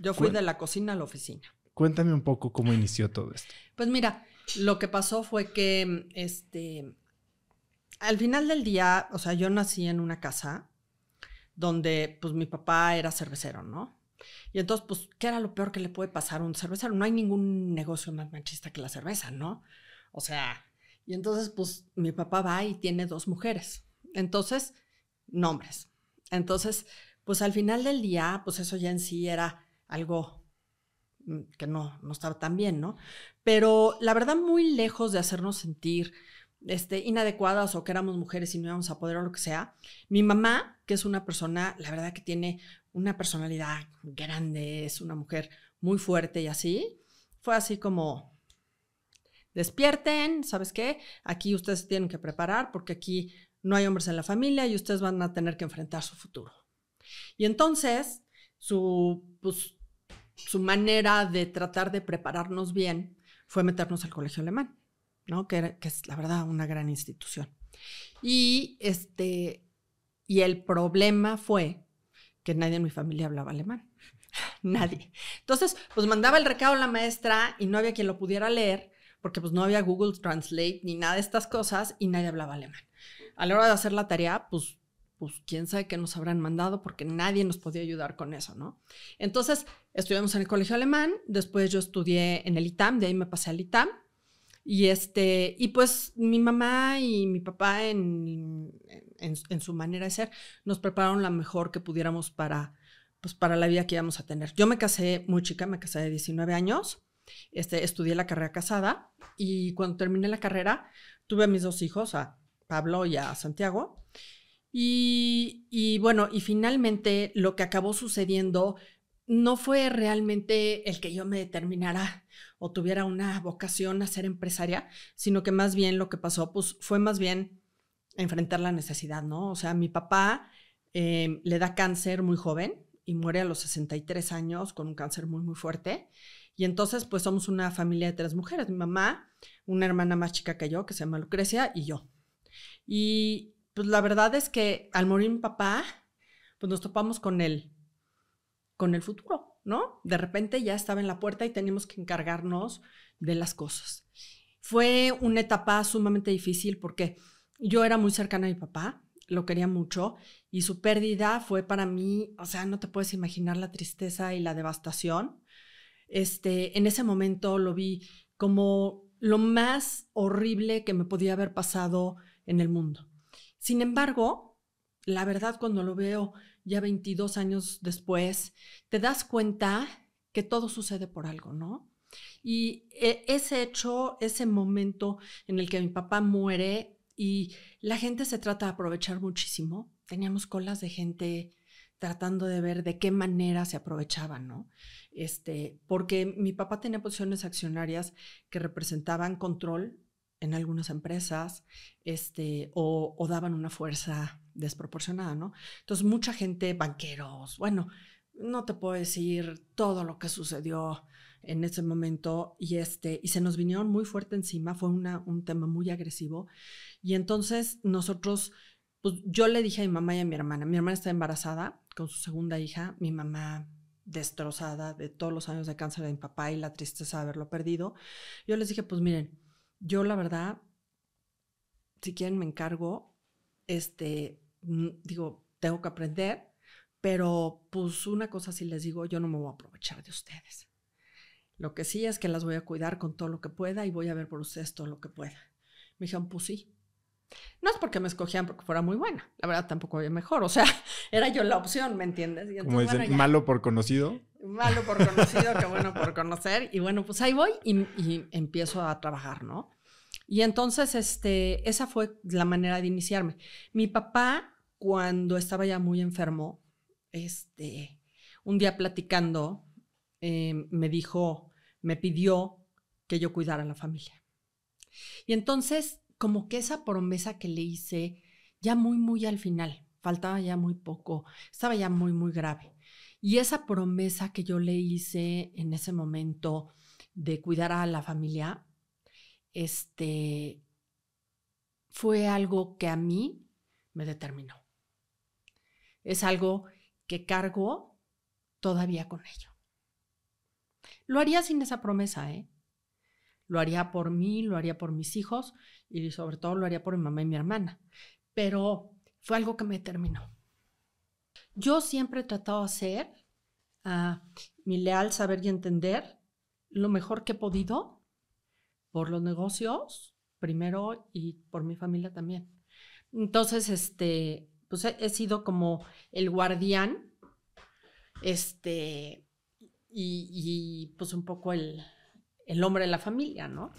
Yo fui de la cocina a la oficina. Cuéntame un poco cómo inició todo esto. Pues mira, lo que pasó fue que este al final del día, o sea, yo nací en una casa donde pues mi papá era cervecero, ¿no? Y entonces, pues, ¿qué era lo peor que le puede pasar a un cervecero? No hay ningún negocio más machista que la cerveza, ¿no? O sea, y entonces, pues, mi papá va y tiene dos mujeres. Entonces, nombres. Entonces, pues, al final del día, pues, eso ya en sí era algo mm, que no, no estaba tan bien, ¿no? Pero la verdad, muy lejos de hacernos sentir este, inadecuadas o que éramos mujeres y no íbamos a poder o lo que sea, mi mamá, que es una persona, la verdad que tiene una personalidad grande, es una mujer muy fuerte y así, fue así como, despierten, ¿sabes qué? Aquí ustedes tienen que preparar porque aquí no hay hombres en la familia y ustedes van a tener que enfrentar su futuro. Y entonces, su, pues, su manera de tratar de prepararnos bien fue meternos al colegio alemán, ¿no? Que, es la verdad una gran institución. Y, este, y el problema fue que nadie en mi familia hablaba alemán. Nadie. Entonces, pues mandaba el recado a la maestra y no había quien lo pudiera leer, porque pues no había Google Translate ni nada de estas cosas y nadie hablaba alemán. A la hora de hacer la tarea, pues pues quién sabe qué nos habrán mandado porque nadie nos podía ayudar con eso, ¿no? Entonces, estudiamos en el colegio alemán, después yo estudié en el ITAM, de ahí me pasé al ITAM. Y este, y pues mi mamá y mi papá en, su manera de ser nos prepararon la mejor que pudiéramos para, pues para la vida que íbamos a tener. Yo me casé muy chica, me casé de 19 años, este, estudié la carrera casada y cuando terminé la carrera tuve a mis dos hijos, a Pablo y a Santiago. Y, bueno, y finalmente lo que acabó sucediendo no fue realmente el que yo me determinara o tuviera una vocación a ser empresaria, sino que más bien lo que pasó pues, fue más bien enfrentar la necesidad, ¿no? O sea, mi papá eh, le da cáncer muy joven y muere a los 63 años con un cáncer muy, muy fuerte. Y entonces, pues somos una familia de tres mujeres, mi mamá, una hermana más chica que yo, que se llama Lucrecia, y yo. Y, pues la verdad es que al morir mi papá, pues nos topamos con él, con el futuro, ¿no? De repente ya estaba en la puerta y teníamos que encargarnos de las cosas. Fue una etapa sumamente difícil porque yo era muy cercana a mi papá, lo quería mucho y su pérdida fue para mí, o sea, no te puedes imaginar la tristeza y la devastación. Este, en ese momento lo vi como lo más horrible que me podía haber pasado en el mundo. Sin embargo, la verdad cuando lo veo ya 22 años después, te das cuenta que todo sucede por algo, ¿no? Y e, ese hecho, ese momento en el que mi papá muere y la gente se trata de aprovechar muchísimo, teníamos colas de gente tratando de ver de qué manera se aprovechaban, ¿no? Este, porque mi papá tenía posiciones accionarias que representaban control en algunas empresas este, o, daban una fuerza desproporcionada, ¿no? Entonces, mucha gente, banqueros, bueno, no te puedo decir todo lo que sucedió en ese momento y este y se nos vinieron muy fuerte encima fue una, un tema muy agresivo y entonces nosotros pues yo le dije a mi mamá y a mi hermana mi hermana está embarazada con su segunda hija mi mamá destrozada de todos los años de cáncer de mi papá y la tristeza de haberlo perdido yo les dije pues miren yo, la verdad, si quieren, me encargo. Este, mm, digo, tengo que aprender, pero pues una cosa sí les digo, yo no me voy a aprovechar de ustedes. Lo que sí es que las voy a cuidar con todo lo que pueda y voy a ver por ustedes todo lo que pueda. Me dijeron, pues sí, no es porque me escogían porque fuera muy buena, la verdad tampoco había mejor, o sea, era yo la opción, ¿me entiendes? Como dicen, malo por conocido. Malo por conocido, que bueno por conocer. Y bueno, pues ahí voy y, empiezo a trabajar, ¿no? Y entonces, este, esa fue la manera de iniciarme. Mi papá, cuando estaba ya muy enfermo, este, un día platicando, em, me dijo, me pidió que yo cuidara a la familia. Y entonces como que esa promesa que le hice ya muy, muy al final, faltaba ya muy poco, estaba ya muy, muy grave. Y esa promesa que yo le hice en ese momento de cuidar a la familia, este, fue algo que a mí me determinó. Es algo que cargo todavía con ello. Lo haría sin esa promesa, ¿eh? Lo haría por mí, lo haría por mis hijos y sobre todo lo haría por mi mamá y mi hermana. Pero fue algo que me determinó. Yo siempre he tratado de hacer ah, mi leal saber y entender lo mejor que he podido por los negocios primero y por mi familia también. Entonces, este, pues he, sido como el guardián, este, y pues un poco el, el hombre de la familia, ¿no?